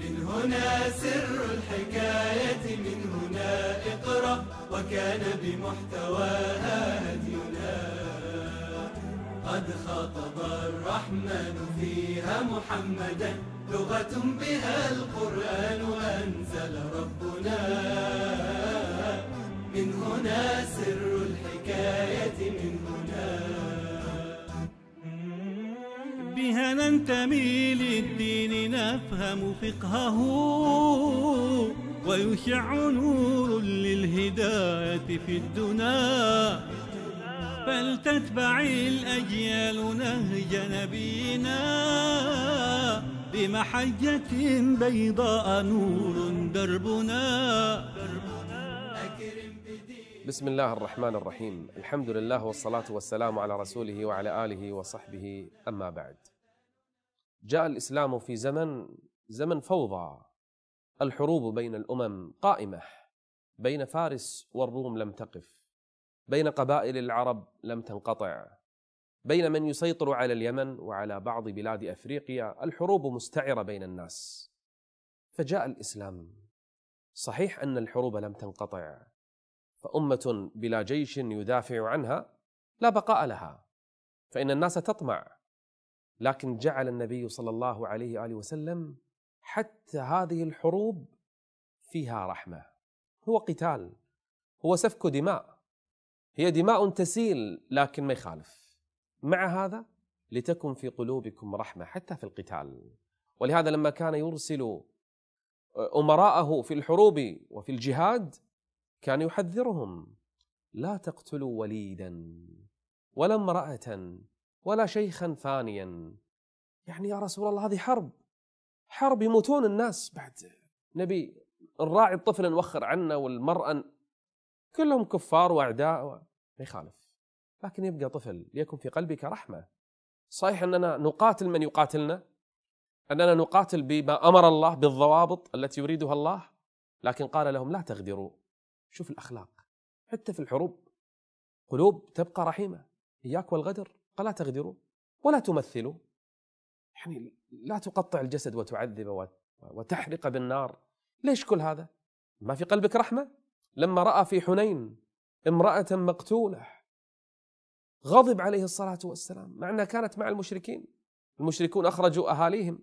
من هنا سر الحكاية من هنا اقرأ وكان بمحتواها هدينا قد خاطب الرحمن فيها محمدا لغة بها القرآن أنزل ربنا من هنا سر الحكاية من بها ننتمي للدين نفهم فقهه ويشع نور للهداية في الدنا فلتتبع الأجيال نهج نبينا بمحجة بيضاء نور دربنا, دربنا بسم الله الرحمن الرحيم الحمد لله والصلاة والسلام على رسوله وعلى آله وصحبه أما بعد جاء الإسلام في زمن زمن فوضى الحروب بين الأمم قائمة بين فارس والروم لم تقف بين قبائل العرب لم تنقطع بين من يسيطر على اليمن وعلى بعض بلاد أفريقيا الحروب مستعرة بين الناس فجاء الإسلام صحيح أن الحروب لم تنقطع فأمة بلا جيش يدافع عنها لا بقاء لها فإن الناس تطمع لكن جعل النبي صلى الله عليه وآله وسلم حتى هذه الحروب فيها رحمة هو قتال هو سفك دماء هي دماء تسيل لكن ما يخالف مع هذا لتكن في قلوبكم رحمة حتى في القتال ولهذا لما كان يرسل أمراءه في الحروب وفي الجهاد كان يحذرهم لا تقتلوا وليدا ولا امرأة ولا شيخا فانيا يعني يا رسول الله هذه حرب حرب يموتون الناس بعد نبي نراعي الطفل نوخر عنه والمرأة كلهم كفار وأعداء ما يخالف لكن يبقى طفل ليكن في قلبك رحمة صحيح أننا نقاتل من يقاتلنا أننا نقاتل بما أمر الله بالضوابط التي يريدها الله لكن قال لهم لا تغدروا شوف الأخلاق حتى في الحروب قلوب تبقى رحيمة إياك والغدر فلا تغدروا ولا تمثلوا يعني لا تقطع الجسد وتعذب وتحرق بالنار ليش كل هذا ما في قلبك رحمة لما رأى في حنين امرأة مقتولة غضب عليه الصلاة والسلام مع أنها كانت مع المشركين المشركون أخرجوا أهاليهم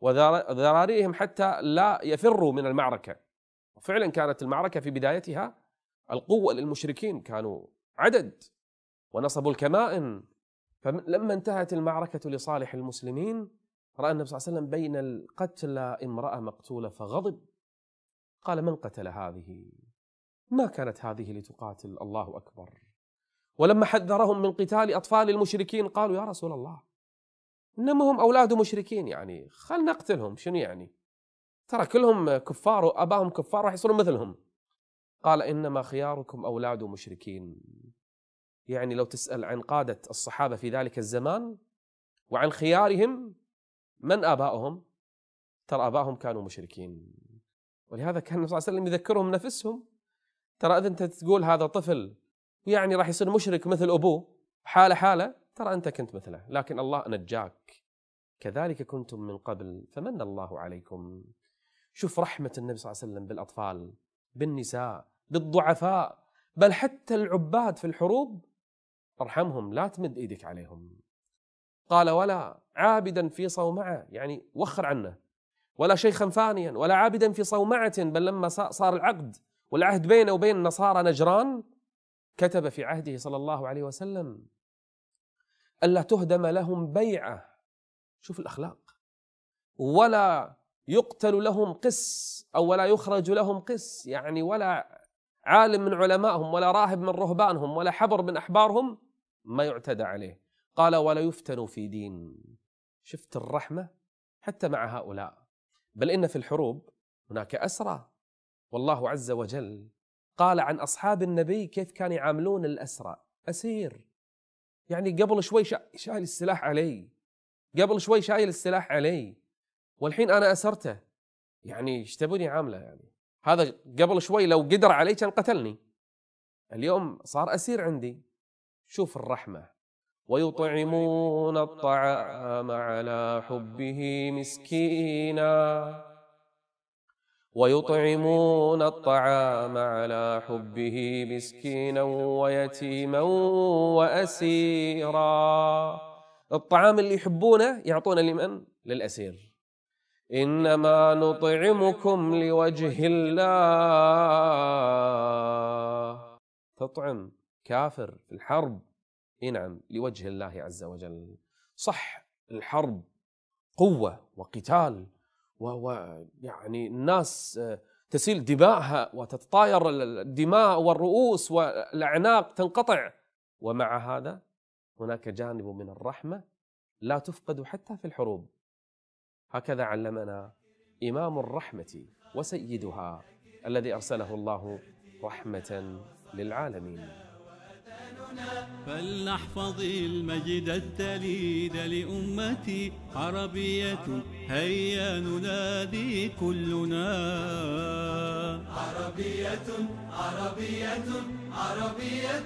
وذراريهم حتى لا يفروا من المعركة وفعلا كانت المعركة في بدايتها القوة للمشركين كانوا عدد ونصبوا الكمائن فلما انتهت المعركة لصالح المسلمين رأى النبي صلى الله عليه وسلم بين القتلى امرأة مقتولة فغضب قال من قتل هذه ما كانت هذه لتقاتل الله أكبر ولما حذرهم من قتال أطفال المشركين قالوا يا رسول الله إنما هم أولاد مشركين يعني خل نقتلهم شنو يعني ترى كلهم كفار واباهم كفار راح يصيرون مثلهم قال انما خياركم اولاد مشركين يعني لو تسال عن قاده الصحابه في ذلك الزمان وعن خيارهم من ابائهم ترى ابائهم كانوا مشركين ولهذا كان النبي صلى الله عليه وسلم يذكرهم نفسهم ترى اذا انت تقول هذا طفل يعني راح يصير مشرك مثل ابوه حاله حاله ترى انت كنت مثله لكن الله نجاك كذلك كنتم من قبل فمن الله عليكم شوف رحمة النبي صلى الله عليه وسلم بالأطفال بالنساء بالضعفاء بل حتى العباد في الحروب ارحمهم لا تمد ايدك عليهم قال ولا عابدا في صومعة يعني وخر عنه ولا شيخا فانيا ولا عابدا في صومعة بل لما صار العقد والعهد بينه وبين النصارى نجران كتب في عهده صلى الله عليه وسلم ألا تهدم لهم بيعة شوف الأخلاق ولا يقتل لهم قس أو ولا يخرج لهم قس يعني ولا عالم من علمائهم ولا راهب من رهبانهم ولا حبر من أحبارهم ما يعتدى عليه قال ولا يفتن في دين شفت الرحمة حتى مع هؤلاء بل إن في الحروب هناك أسرى والله عز وجل قال عن أصحاب النبي كيف كانوا يعاملون الأسرى أسير يعني قبل شوي شايل السلاح علي قبل شوي شايل السلاح علي والحين انا اسرته يعني ايش تبوني عامله يعني هذا قبل شوي لو قدر علي كان قتلني اليوم صار اسير عندي شوف الرحمه ويطعمون الطعام على حبه مسكينا ويطعمون الطعام على حبه مسكينا ويتيما واسيرا الطعام اللي يحبونه يعطونه لمن للاسير إنما نطعمكم لوجه الله تطعم كافر في الحرب نعم لوجه الله عز وجل صح الحرب قوة وقتال ويعني الناس آه، تسيل دماءها وتتطاير الدماء والرؤوس والأعناق تنقطع ومع هذا هناك جانب من الرحمة لا تفقد حتى في الحروب هكذا علمنا إمام الرحمة وسيدها الذي أرسله الله رحمة للعالمين فلنحفظ المجد التليد لأمتي عربية هيا ننادي كلنا عربية عربية عربية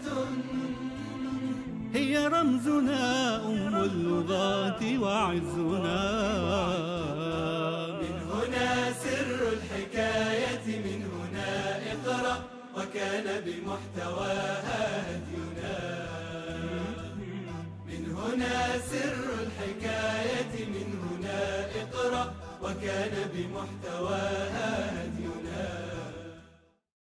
هي رمزنا سر الحكاية من هنا اقرأ وكان بمحتواها هدي